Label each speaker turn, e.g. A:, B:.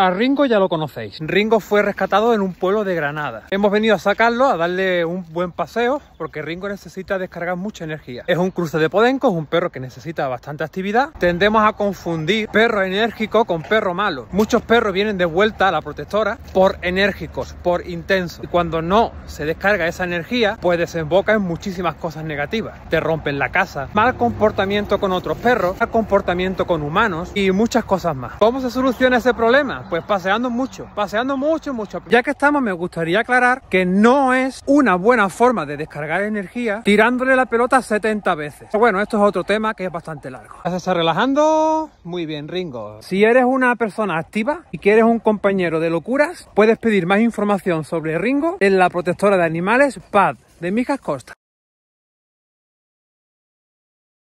A: A Ringo ya lo conocéis. Ringo fue rescatado en un pueblo de Granada. Hemos venido a sacarlo, a darle un buen paseo, porque Ringo necesita descargar mucha energía. Es un cruce de podencos, un perro que necesita bastante actividad. Tendemos a confundir perro enérgico con perro malo. Muchos perros vienen de vuelta a la protectora por enérgicos, por intensos. Y cuando no se descarga esa energía, pues desemboca en muchísimas cosas negativas. Te rompen la casa, mal comportamiento con otros perros, mal comportamiento con humanos y muchas cosas más. ¿Cómo se soluciona ese problema? Pues paseando mucho, paseando mucho, mucho. Ya que estamos, me gustaría aclarar que no es una buena forma de descargar energía tirándole la pelota 70 veces. bueno, esto es otro tema que es bastante largo. Se está relajando. Muy bien, Ringo. Si eres una persona activa y quieres un compañero de locuras, puedes pedir más información sobre Ringo en la protectora de animales PAD de Mijas Costa.